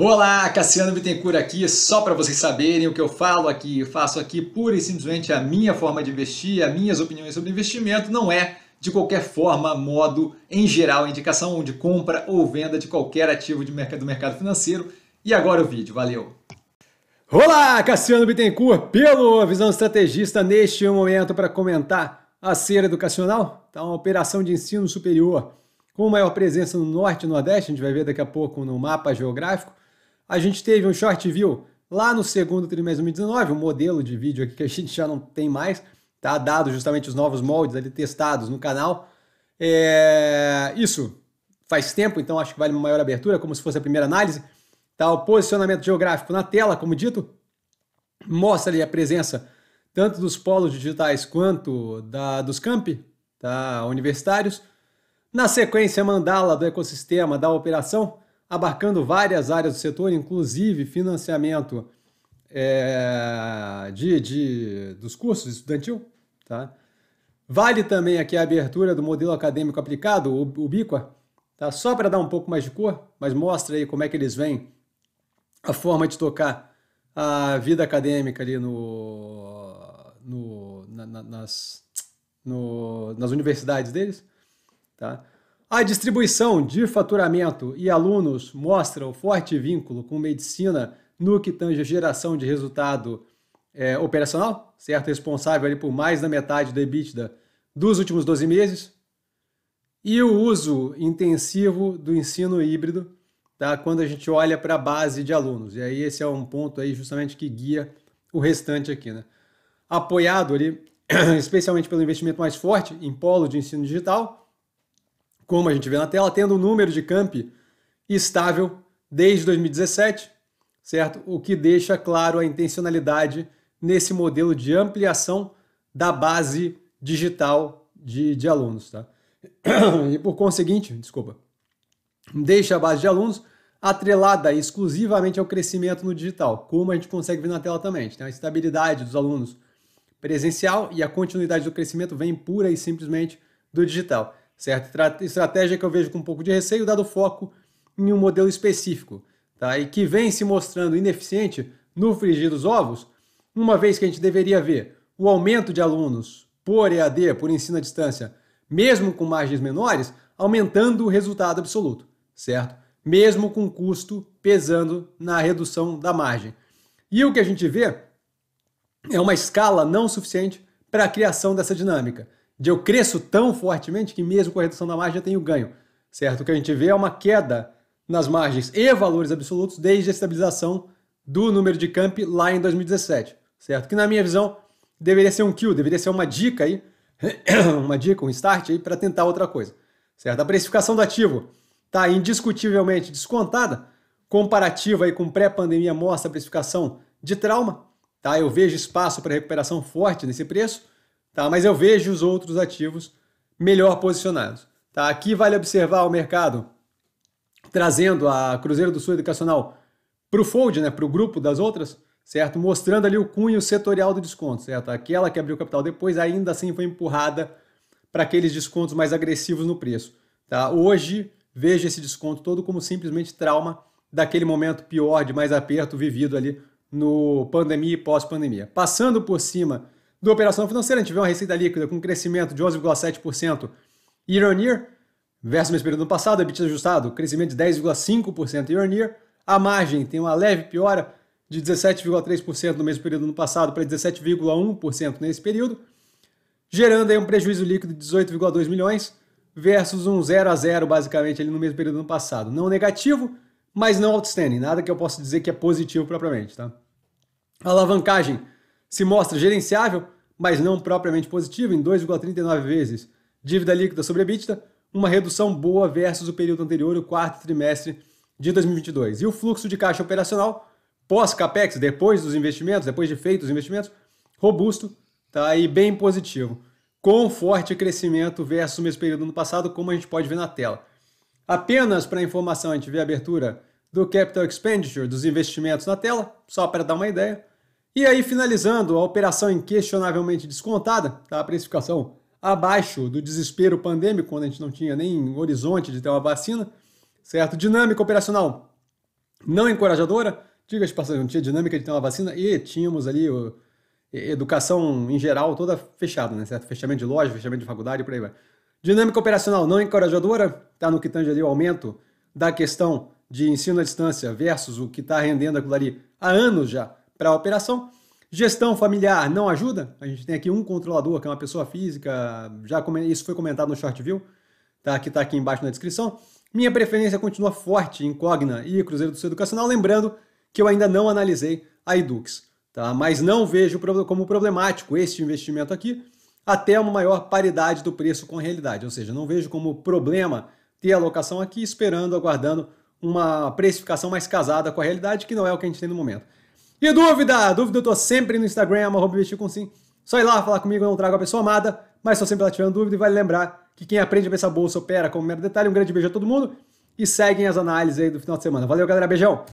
Olá, Cassiano Bittencourt aqui, só para vocês saberem o que eu falo aqui, eu faço aqui pura e simplesmente a minha forma de investir, as minhas opiniões sobre investimento, não é de qualquer forma, modo, em geral, indicação de compra ou venda de qualquer ativo de mercado, do mercado financeiro. E agora o vídeo, valeu! Olá, Cassiano Bittencourt, pelo Visão Estrategista, neste momento para comentar a cera educacional, tá uma operação de ensino superior com maior presença no Norte e Nordeste, a gente vai ver daqui a pouco no mapa geográfico, a gente teve um short view lá no segundo trimestre de 2019, um modelo de vídeo aqui que a gente já não tem mais, tá dado justamente os novos moldes ali testados no canal. É... Isso faz tempo, então acho que vale uma maior abertura, como se fosse a primeira análise. Tá, o posicionamento geográfico na tela, como dito, mostra ali a presença tanto dos polos digitais quanto da, dos campi tá, universitários. Na sequência, mandala do ecossistema da operação, abarcando várias áreas do setor, inclusive financiamento é, de, de, dos cursos estudantil. Tá? Vale também aqui a abertura do modelo acadêmico aplicado, o, o BICOA, tá? só para dar um pouco mais de cor, mas mostra aí como é que eles veem a forma de tocar a vida acadêmica ali no, no, na, na, nas, no, nas universidades deles. Tá? A distribuição de faturamento e alunos mostra o forte vínculo com medicina no que tange geração de resultado é, operacional, certo? Responsável ali por mais da metade do EBITDA dos últimos 12 meses. E o uso intensivo do ensino híbrido, tá? quando a gente olha para a base de alunos. E aí esse é um ponto aí justamente que guia o restante aqui. Né? Apoiado ali, especialmente pelo investimento mais forte em polo de ensino digital, como a gente vê na tela, tendo um número de camp estável desde 2017, certo? O que deixa claro a intencionalidade nesse modelo de ampliação da base digital de, de alunos, tá? E por conseguinte, desculpa, deixa a base de alunos atrelada exclusivamente ao crescimento no digital, como a gente consegue ver na tela também. A tem a estabilidade dos alunos presencial e a continuidade do crescimento vem pura e simplesmente do digital certo? Estratégia que eu vejo com um pouco de receio, dado foco em um modelo específico, tá? E que vem se mostrando ineficiente no frigir dos ovos, uma vez que a gente deveria ver o aumento de alunos por EAD, por ensino à distância, mesmo com margens menores, aumentando o resultado absoluto, certo? Mesmo com custo pesando na redução da margem. E o que a gente vê é uma escala não suficiente para a criação dessa dinâmica de eu cresço tão fortemente que mesmo com a redução da margem eu tenho ganho, certo? O que a gente vê é uma queda nas margens e valores absolutos desde a estabilização do número de camp lá em 2017, certo? Que na minha visão deveria ser um kill, deveria ser uma dica aí, uma dica, um start aí para tentar outra coisa, certo? A precificação do ativo está indiscutivelmente descontada, comparativa aí com pré-pandemia mostra a precificação de trauma, tá? Eu vejo espaço para recuperação forte nesse preço, tá? mas eu vejo os outros ativos melhor posicionados. Tá? Aqui vale observar o mercado trazendo a Cruzeiro do Sul Educacional para o fold, né, para o grupo das outras, certo? Mostrando ali o cunho setorial do desconto, certo? Aquela que abriu capital depois ainda assim foi empurrada para aqueles descontos mais agressivos no preço, tá? Hoje vejo esse desconto todo como simplesmente trauma daquele momento pior de mais aperto vivido ali no pandemia e pós-pandemia. Passando por cima do operação financeira. A gente vê uma receita líquida com um crescimento de 11,7% year on year, versus o mesmo período do passado, EBITDA ajustado, crescimento de 10,5% year on year. A margem tem uma leve piora de 17,3% no mesmo período no passado para 17,1% nesse período, gerando aí um prejuízo líquido de 18,2 milhões versus um 0 a 0 basicamente ali no mesmo período no passado. Não negativo, mas não outstanding, nada que eu possa dizer que é positivo propriamente, tá? A alavancagem se mostra gerenciável, mas não propriamente positivo, em 2,39 vezes dívida líquida sobre EBITDA, uma redução boa versus o período anterior, o quarto trimestre de 2022. E o fluxo de caixa operacional pós-capex, depois dos investimentos, depois de feitos os investimentos, robusto tá? e bem positivo, com forte crescimento versus o mesmo período do passado, como a gente pode ver na tela. Apenas para informação, a gente vê a abertura do capital expenditure, dos investimentos na tela, só para dar uma ideia. E aí, finalizando, a operação inquestionavelmente descontada, tá? a precificação abaixo do desespero pandêmico, quando a gente não tinha nem horizonte de ter uma vacina, certo? Dinâmica operacional não encorajadora, diga-se passagem, não tinha dinâmica de ter uma vacina e tínhamos ali o, educação em geral toda fechada, né, certo? Fechamento de loja, fechamento de faculdade, e por aí vai. Dinâmica operacional não encorajadora, tá no que tange ali o aumento da questão de ensino à distância versus o que está rendendo aquilo ali há anos já, para a operação. Gestão familiar não ajuda. A gente tem aqui um controlador, que é uma pessoa física, já isso foi comentado no short view, tá? que está aqui embaixo na descrição. Minha preferência continua forte em Cogna e Cruzeiro do Sul Educacional, lembrando que eu ainda não analisei a Edux, tá? mas não vejo como problemático este investimento aqui, até uma maior paridade do preço com a realidade, ou seja, não vejo como problema ter alocação aqui, esperando, aguardando uma precificação mais casada com a realidade, que não é o que a gente tem no momento. E dúvida? Dúvida eu tô sempre no Instagram, arroba com sim. Só ir lá falar comigo, eu não trago a pessoa amada, mas tô sempre lá tirando dúvida e vale lembrar que quem aprende a ver essa bolsa opera como mero detalhe. Um grande beijo a todo mundo e seguem as análises aí do final de semana. Valeu, galera. Beijão!